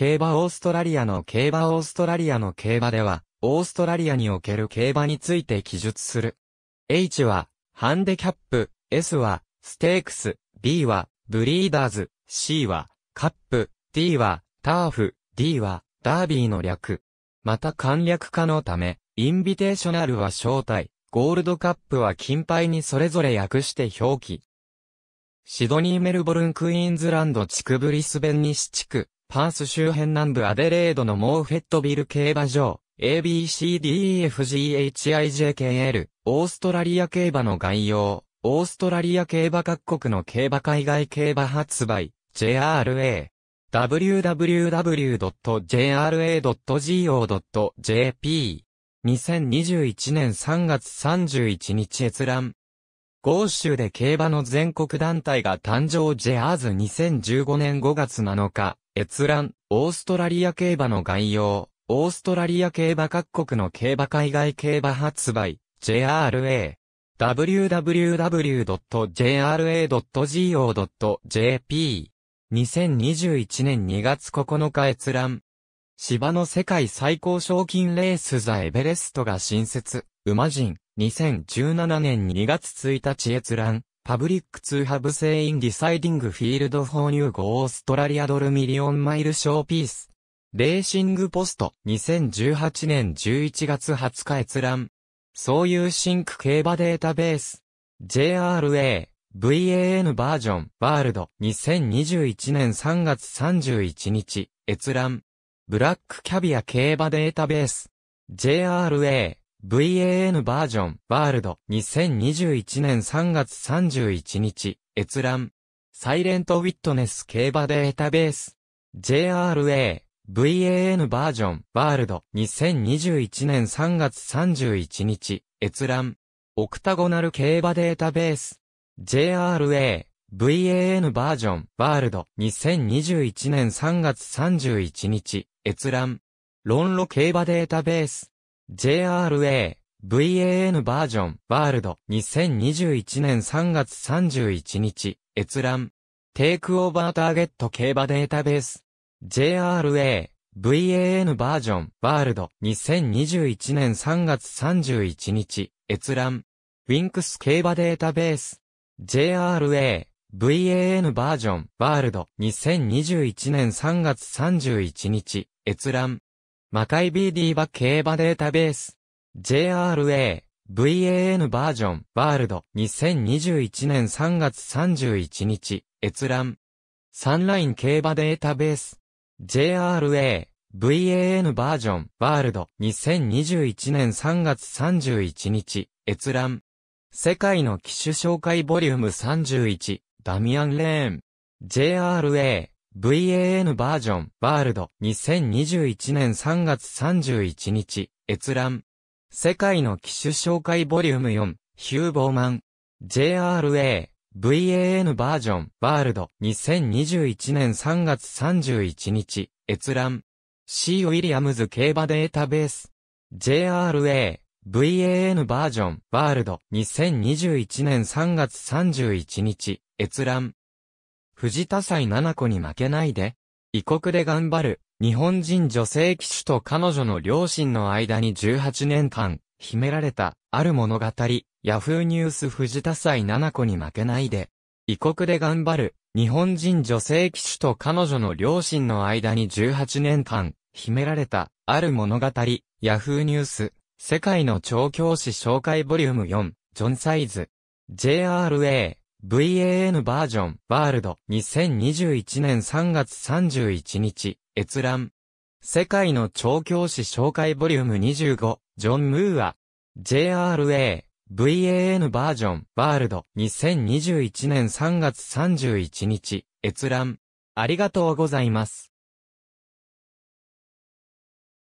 競馬オーストラリアの競馬オーストラリアの競馬では、オーストラリアにおける競馬について記述する。H は、ハンデキャップ、S は、ステークス、B は、ブリーダーズ、C は、カップ、D は、ターフ、D は、ダービーの略。また簡略化のため、インビテーショナルは招待、ゴールドカップは金牌にそれぞれ訳して表記。シドニー・メルボルン・クイーンズランド地区ブリスベンシ地区、パース周辺南部アデレードのモーフェットビル競馬場、ABCDEFGHIJKL、オーストラリア競馬の概要、オーストラリア競馬各国の競馬海外競馬発売、JRA、www.jra.go.jp、2021年3月31日閲覧、豪州で競馬の全国団体が誕生ジェアーズ2015年5月7日、閲覧、オーストラリア競馬の概要、オーストラリア競馬各国の競馬海外競馬発売、JRA、www.jra.go.jp、2021年2月9日閲覧、芝の世界最高賞金レースザエベレストが新設、馬人、2017年2月1日閲覧、パブリックツーハブ製インディサイディングフィールドフォーニューゴーストラリアドルミリオンマイルショーピース。レーシングポスト2018年11月20日閲覧。そういうシンク競馬データベース。JRA、VAN バージョン、ワールド2021年3月31日、閲覧。ブラックキャビア競馬データベース。JRA、VAN バージョン、ワールド、2021年3月31日、閲覧。サイレントウィットネス競馬データベース。JRA、VAN バージョン、ワールド、2021年3月31日、閲覧。オクタゴナル競馬データベース。JRA、VAN バージョン、ワールド、2021年3月31日、閲覧。論路競馬データベース。JRA VAN バージョンワールド2021年3月31日閲覧テイクオーバーターゲット競馬データベース JRA VAN バージョンワールド2021年3月31日閲覧ウィンクス競馬データベース JRA VAN バージョンワールド2021年3月31日閲覧魔界 BD は競馬データベース。JRA、VAN バージョン、ワールド、2021年3月31日、閲覧。サンライン競馬データベース。JRA、VAN バージョン、ワールド、2021年3月31日、閲覧。世界の機種紹介ボリューム31、ダミアン・レーン。JRA、VAN バージョン、ワールド、2021年3月31日、閲覧。世界の機種紹介ボリューム4、ヒューボーマン。JRA、VAN バージョン、ワールド、2021年3月31日、閲覧。C. ウィリアムズ競馬データベース。JRA、VAN バージョン、ワールド、2021年3月31日、閲覧。藤田祭七子に負けないで、異国で頑張る、日本人女性騎手と彼女の両親の間に18年間、秘められた、ある物語、ヤフーニュース藤田祭七子に負けないで、異国で頑張る、日本人女性騎手と彼女の両親の間に18年間、秘められた、ある物語、ヤフーニュース、世界の調教師紹介ボリューム4、ジョンサイズ、JRA。VAN バージョン、ワールド、2021年3月31日、閲覧。世界の調教師紹介ボリューム25、ジョン・ムーア。JRA、VAN バージョン、ワールド、2021年3月31日、閲覧。ありがとうございます。